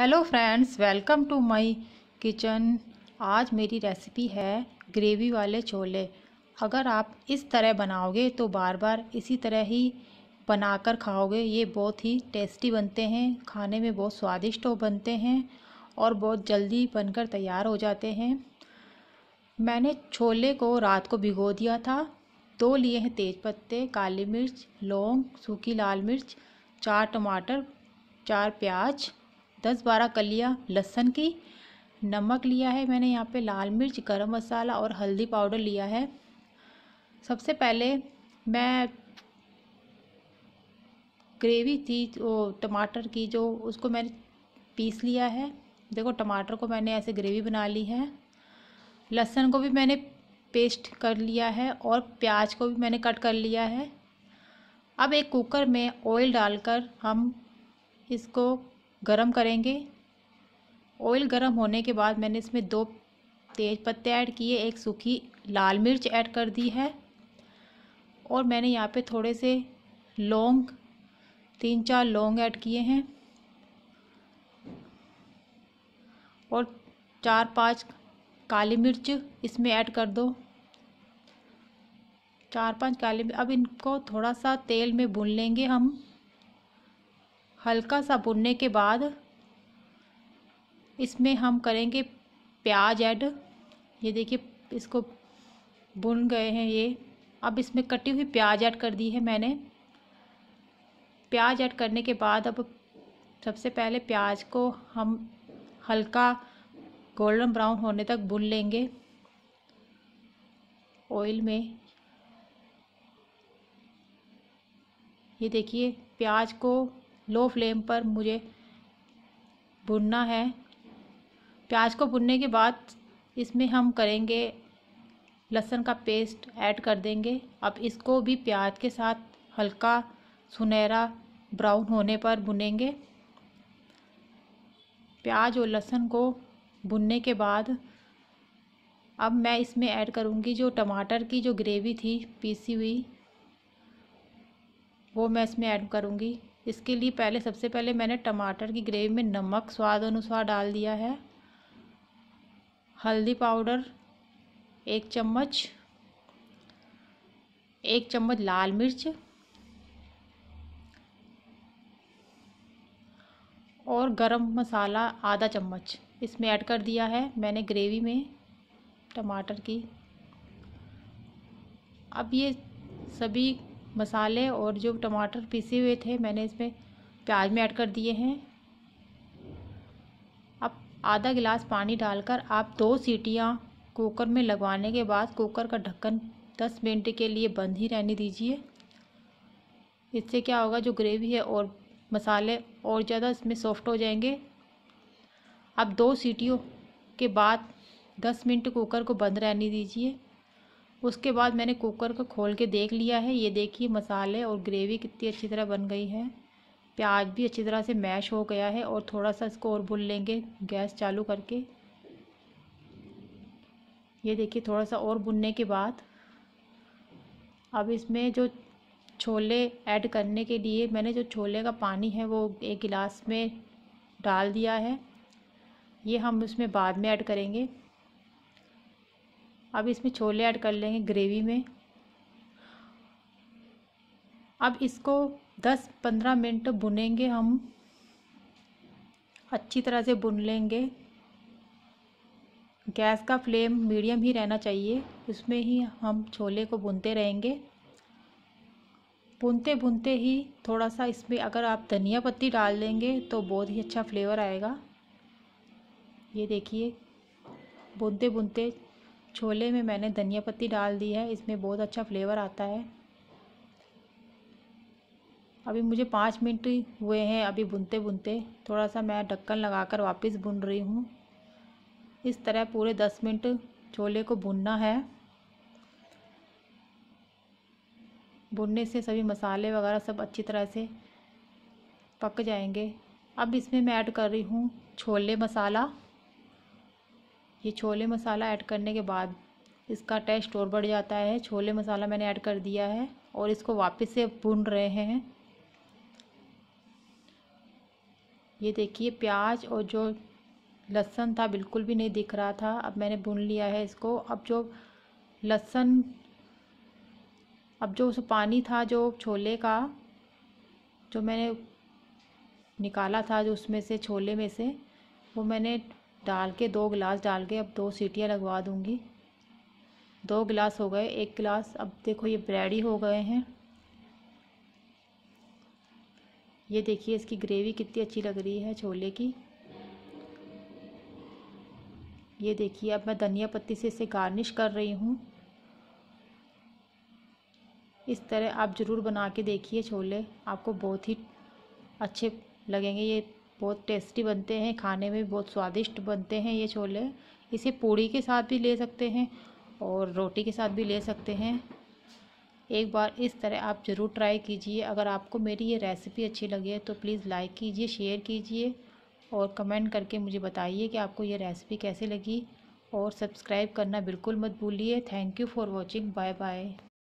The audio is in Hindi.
hello friends welcome to my kitchen आज मेरी रेसिपी है ग्रेवी वाले छोले अगर आप इस तरह बनाओगे तो बार बार इसी तरह ही बनाकर खाओगे ये बहुत ही टेस्टी बनते हैं खाने में बहुत स्वादिष्ट हो बनते हैं और बहुत जल्दी बनकर तैयार हो जाते हैं मैंने छोले को रात को भिगो दिया था दो लिए हैं तेज पत्ते काली मिर्च लौंग सूखी लाल मिर्च चार टमाटर चार प्याज दस बारह कलियाँ लहसन की नमक लिया है मैंने यहाँ पे लाल मिर्च गरम मसाला और हल्दी पाउडर लिया है सबसे पहले मैं ग्रेवी थी वो टमाटर की जो उसको मैंने पीस लिया है देखो टमाटर को मैंने ऐसे ग्रेवी बना ली है लहसन को भी मैंने पेस्ट कर लिया है और प्याज को भी मैंने कट कर लिया है अब एक कुकर में ऑयल डालकर हम इसको गरम करेंगे ऑयल गरम होने के बाद मैंने इसमें दो तेज़ पत्ते ऐड किए एक सूखी लाल मिर्च ऐड कर दी है और मैंने यहाँ पे थोड़े से लौंग तीन चार लौंग ऐड किए हैं और चार पांच काली मिर्च इसमें ऐड कर दो चार पांच काली अब इनको थोड़ा सा तेल में भून लेंगे हम हल्का सा भुनने के बाद इसमें हम करेंगे प्याज ऐड ये देखिए इसको भुन गए हैं ये अब इसमें कटी हुई प्याज ऐड कर दी है मैंने प्याज ऐड करने के बाद अब सबसे पहले प्याज को हम हल्का गोल्डन ब्राउन होने तक भुन लेंगे ऑयल में ये देखिए प्याज को लो फ्लेम पर मुझे भुनना है प्याज को भुनने के बाद इसमें हम करेंगे लहसुन का पेस्ट ऐड कर देंगे अब इसको भी प्याज के साथ हल्का सुनहरा ब्राउन होने पर भुनेंगे प्याज और लहसुन को भुनने के बाद अब मैं इसमें ऐड करूँगी जो टमाटर की जो ग्रेवी थी पीसी हुई वो मैं इसमें ऐड करूँगी इसके लिए पहले सबसे पहले मैंने टमाटर की ग्रेवी में नमक स्वाद अनुसार डाल दिया है हल्दी पाउडर एक चम्मच एक चम्मच लाल मिर्च और गरम मसाला आधा चम्मच इसमें ऐड कर दिया है मैंने ग्रेवी में टमाटर की अब ये सभी मसाले और जो टमाटर पीसे हुए थे मैंने इसमें प्याज में ऐड कर दिए हैं अब आधा गिलास पानी डालकर आप दो सीटियाँ कुकर में लगवाने के बाद कुकर का ढक्कन दस मिनट के लिए बंद ही रहने दीजिए इससे क्या होगा जो ग्रेवी है और मसाले और ज़्यादा इसमें सॉफ्ट हो जाएंगे अब दो सीटियों के बाद दस मिनट कुकर को बंद रहने दीजिए उसके बाद मैंने कुकर को खोल के देख लिया है ये देखिए मसाले और ग्रेवी कितनी अच्छी तरह बन गई है प्याज भी अच्छी तरह से मैश हो गया है और थोड़ा सा इसको और भुन लेंगे गैस चालू करके ये देखिए थोड़ा सा और भुनने के बाद अब इसमें जो छोले ऐड करने के लिए मैंने जो छोले का पानी है वो एक गिलास में डाल दिया है ये हम उसमें बाद में ऐड करेंगे अब इसमें छोले ऐड कर लेंगे ग्रेवी में अब इसको 10-15 मिनट भुनेंगे हम अच्छी तरह से भुन लेंगे गैस का फ्लेम मीडियम ही रहना चाहिए उसमें ही हम छोले को भुनते रहेंगे भुनते भुनते ही थोड़ा सा इसमें अगर आप धनिया पत्ती डाल देंगे तो बहुत ही अच्छा फ्लेवर आएगा ये देखिए भुनते भुनते छोले में मैंने धनिया पत्ती डाल दी है इसमें बहुत अच्छा फ्लेवर आता है अभी मुझे पाँच मिनट हुए हैं अभी बुनते बुनते थोड़ा सा मैं ढक्कन लगाकर वापस बुन रही हूँ इस तरह पूरे दस मिनट छोले को भुनना है भुनने से सभी मसाले वगैरह सब अच्छी तरह से पक जाएंगे अब इसमें मैं ऐड कर रही हूँ छोले मसाला ये छोले मसाला ऐड करने के बाद इसका टेस्ट और बढ़ जाता है छोले मसाला मैंने ऐड कर दिया है और इसको वापस से भून रहे हैं ये देखिए प्याज और जो लहसन था बिल्कुल भी नहीं दिख रहा था अब मैंने भून लिया है इसको अब जो लहसन अब जो उस पानी था जो छोले का जो मैंने निकाला था जो उसमें से छोले में से वो मैंने डाल के दो गिलास डाल के अब दो सीटियाँ लगवा दूँगी दो गिलास हो गए एक गिलास अब देखो ये ब्रेड ही हो गए हैं ये देखिए इसकी ग्रेवी कितनी अच्छी लग रही है छोले की ये देखिए अब मैं धनिया पत्ती से इसे गार्निश कर रही हूँ इस तरह आप ज़रूर बना के देखिए छोले आपको बहुत ही अच्छे लगेंगे ये बहुत टेस्टी बनते हैं खाने में बहुत स्वादिष्ट बनते हैं ये छोले इसे पूड़ी के साथ भी ले सकते हैं और रोटी के साथ भी ले सकते हैं एक बार इस तरह आप ज़रूर ट्राई कीजिए अगर आपको मेरी ये रेसिपी अच्छी लगी है तो प्लीज़ लाइक कीजिए शेयर कीजिए और कमेंट करके मुझे बताइए कि आपको ये रेसिपी कैसे लगी और सब्सक्राइब करना बिल्कुल मत भूलिए thank you for watching bye bye